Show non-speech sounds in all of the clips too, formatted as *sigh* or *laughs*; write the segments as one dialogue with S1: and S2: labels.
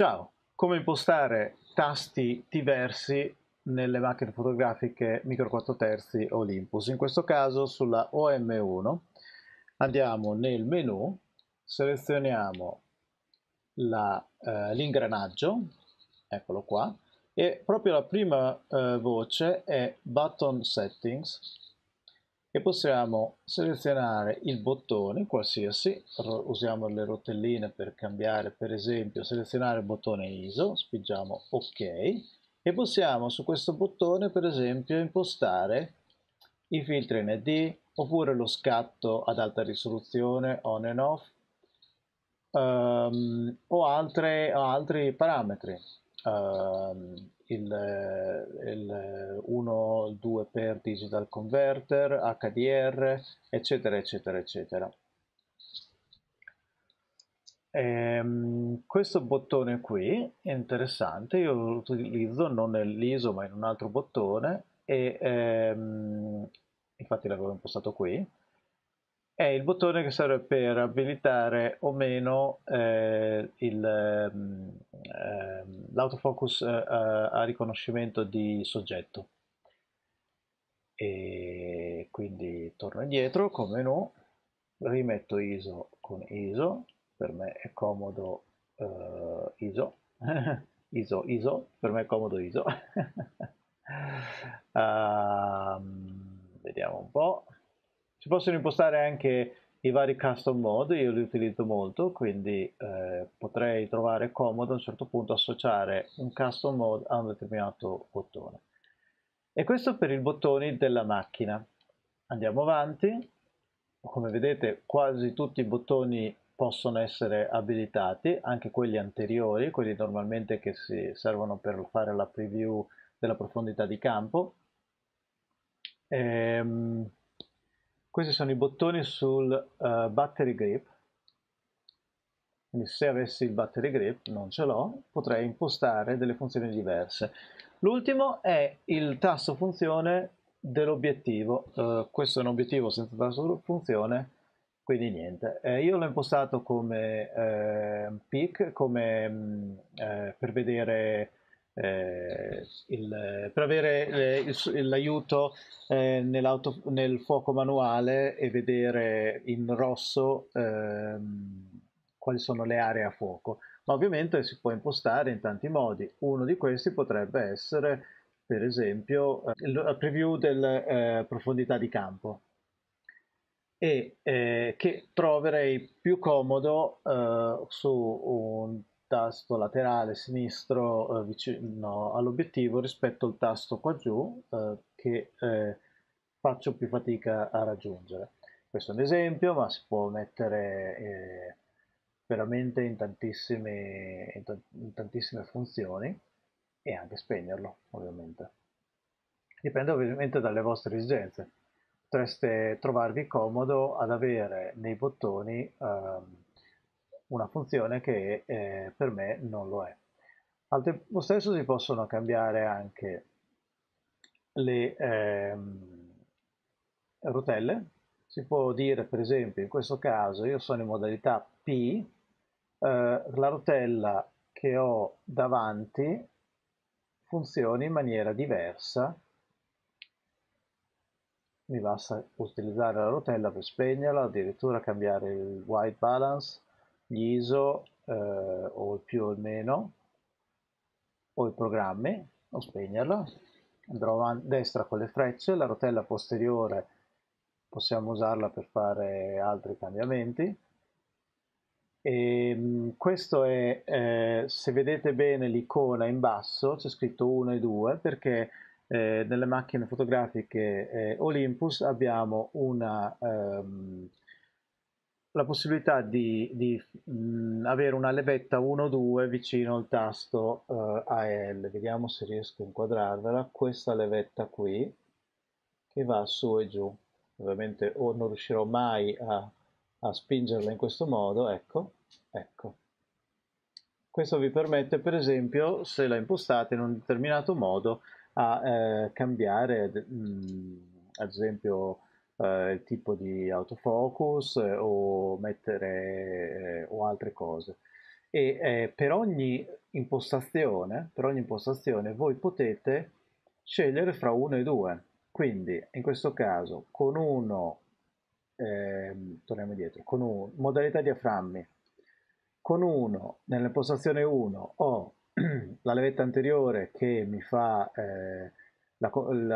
S1: Ciao, come impostare tasti diversi nelle macchine fotografiche micro 4 terzi Olympus. In questo caso sulla OM1 andiamo nel menu, selezioniamo eh, l'ingranaggio, eh, eccolo qua, e proprio la prima eh, voce è Button Settings, e possiamo selezionare il bottone qualsiasi, usiamo le rotelline per cambiare, per esempio selezionare il bottone ISO, spingiamo OK e possiamo su questo bottone per esempio impostare i filtri ND oppure lo scatto ad alta risoluzione on and off um, o, altre, o altri parametri. Uh, il, 1, 2 per digital converter, HDR, eccetera, eccetera, eccetera. E, ehm, questo bottone qui è interessante, io lo utilizzo non nell'ISO ma in un altro bottone e ehm, infatti l'avevo impostato qui è il bottone che serve per abilitare o meno eh, il, ehm, ehm, eh, l'autofocus eh, a riconoscimento di soggetto. E quindi torno indietro con menu, rimetto ISO con ISO, per me è comodo eh, ISO, *laughs* ISO, ISO, per me è comodo ISO. uh, *laughs* vediamo un po'. Si possono impostare anche i vari custom mode, io li utilizzo molto, quindi eh, potrei trovare comodo a un certo punto associare un custom mode a un determinato bottone. E questo per i bottoni della macchina. Andiamo avanti, come vedete quasi tutti i bottoni possono essere abilitati, anche quelli anteriori, quelli normalmente che si servono per fare la preview della profondità di campo. Ehm, questi sono i bottoni sul uh, battery grip, quindi se avessi il battery grip, non ce l'ho, potrei impostare delle funzioni diverse. L'ultimo è il tasto funzione dell'obiettivo, uh, questo è un obiettivo senza tasto funzione, quindi niente. Eh, io l'ho impostato come eh, peak, come mm, eh, per vedere eh, il, per avere eh, l'aiuto eh, nel fuoco manuale e vedere in rosso ehm, quali sono le aree a fuoco. Ma ovviamente si può impostare in tanti modi. Uno di questi potrebbe essere, per esempio, eh, la preview della eh, profondità di campo e eh, che troverei più comodo su un tasto laterale sinistro eh, vicino all'obiettivo rispetto al tasto qua giù eh, che eh, faccio più fatica a raggiungere. Questo è un esempio, ma si può mettere eh, veramente in tantissime, in, in tantissime funzioni e anche spegnerlo, ovviamente. Dipende ovviamente dalle vostre esigenze potreste trovarvi comodo ad avere nei bottoni um, una funzione che eh, per me non lo è. Al tempo stesso si possono cambiare anche le ehm, rotelle, si può dire per esempio in questo caso io sono in modalità P, eh, la rotella che ho davanti funzioni in maniera diversa. Mi basta utilizzare la rotella per spegnerla, addirittura cambiare il white balance gli ISO eh, o il più o il meno o i programmi o spegnerlo andrò a destra con le frecce la rotella posteriore possiamo usarla per fare altri cambiamenti e ehm, questo è eh, se vedete bene l'icona in basso c'è scritto 1 e 2 perché eh, nelle macchine fotografiche eh, Olympus abbiamo una ehm, la possibilità di, di mh, mm, avere una levetta 1-2 vicino al tasto uh, eh, AL. Vediamo se riesco a inquadrarvela. Questa levetta qui che va su e giù. Ovviamente o non riuscirò mai a, a spingerla in questo modo. Ecco, ecco. Questo vi permette, per esempio, se la impostate in un determinato modo, a eh, cambiare, mh, mm, ad esempio, eh, il tipo di autofocus eh, o mettere eh, o altre cose. E eh, per ogni impostazione, per ogni impostazione voi potete scegliere fra uno e due Quindi in questo caso con uno eh, torniamo indietro, con un, modalità diaframmi. Con uno nell'impostazione 1 ho *clears throat* la levetta anteriore che mi fa eh, la,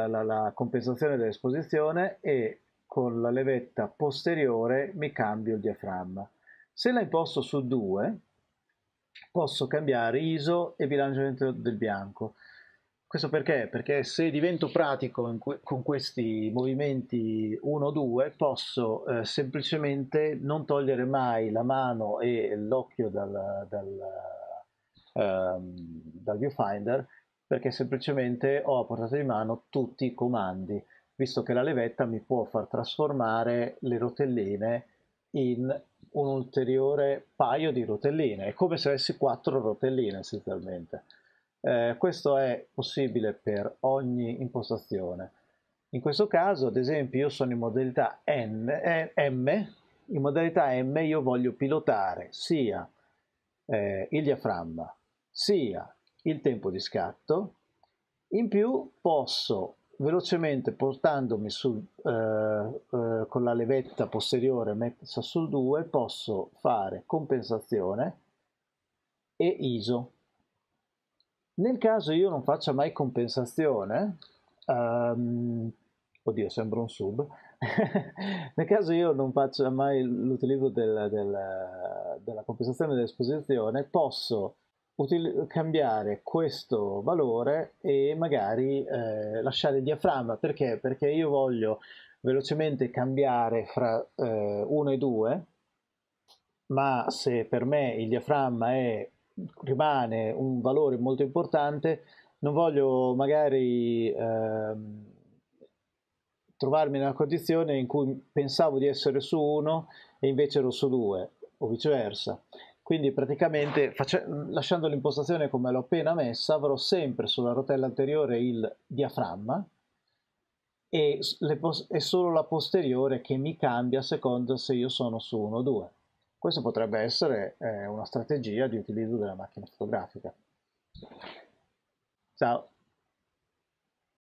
S1: la, la, compensazione dell'esposizione e con la levetta posteriore mi cambio il diaframma. Se la imposto su 2, posso cambiare ISO e bilanciamento del bianco. Questo perché? Perché se divento pratico que- con questi movimenti 1-2 posso eh, semplicemente non togliere mai la mano e l'occhio dal, dal, um, dal viewfinder perché semplicemente ho a portata di mano tutti i comandi visto che la levetta mi può far trasformare le rotelline in un ulteriore paio di rotelline. È come se avessi quattro rotelline essenzialmente. Eh, questo è possibile per ogni impostazione. In questo caso, ad esempio, io sono in modalità N, eh, M. In modalità M io voglio pilotare sia eh, il diaframma sia il tempo di scatto. In più posso velocemente portandomi sul, eh, eh, con la levetta posteriore messa sul 2 posso fare compensazione e ISO. Nel caso io non faccia mai compensazione, um, oddio sembra un sub, *laughs* nel caso io non faccia mai l'utilizzo del, del, della compensazione dell'esposizione posso util- cambiare questo valore e magari eh, lasciare il diaframma. Perché? Perché io voglio velocemente cambiare fra 1 eh, e 2, ma se per me il diaframma è, rimane un valore molto importante, non voglio magari eh, trovarmi nella condizione in cui pensavo di essere su 1 e invece ero su 2 o viceversa quindi praticamente face- lasciando l'impostazione come l'ho appena messa avrò sempre sulla rotella anteriore il diaframma e, pos- e solo la posteriore che mi cambia a seconda se io sono su 1 o 2 questa potrebbe essere eh, una strategia di utilizzo della macchina fotografica ciao